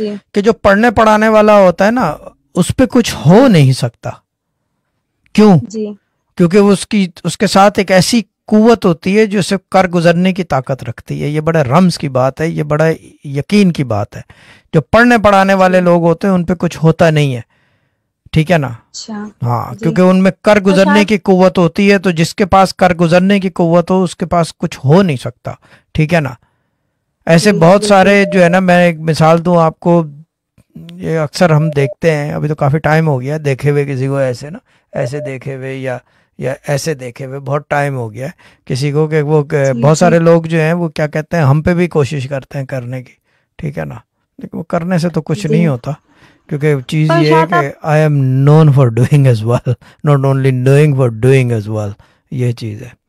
कि जो पढ़ने पढ़ाने वाला होता है ना उस पर कुछ हो नहीं सकता क्यों क्योंकि उसकी उसके साथ एक ऐसी कुवत होती है जो सिर्फ कर गुजरने की ताकत रखती है ये बड़े रम्स की बात है ये बड़ा यकीन की बात है जो पढ़ने पढ़ाने वाले लोग होते हैं उन पर कुछ होता नहीं है ठीक है ना अच्छा। हाँ क्योंकि उनमें कर तो गुजरने की कुवत होती है तो जिसके पास कर गुजरने की कुवत हो उसके पास कुछ हो नहीं सकता ठीक है ना ऐसे बहुत सारे जो है ना मैं एक मिसाल दूं आपको ये अक्सर हम देखते हैं अभी तो काफ़ी टाइम हो गया देखे हुए किसी को ऐसे ना ऐसे देखे हुए या या ऐसे देखे हुए बहुत टाइम हो गया किसी को कि वो बहुत सारे लोग जो हैं वो क्या कहते हैं हम पे भी कोशिश करते हैं करने की ठीक है ना लेकिन वो करने से तो कुछ नहीं होता क्योंकि चीज़ ये है कि I am known for doing as well not only knowing for doing as well ये चीज़ है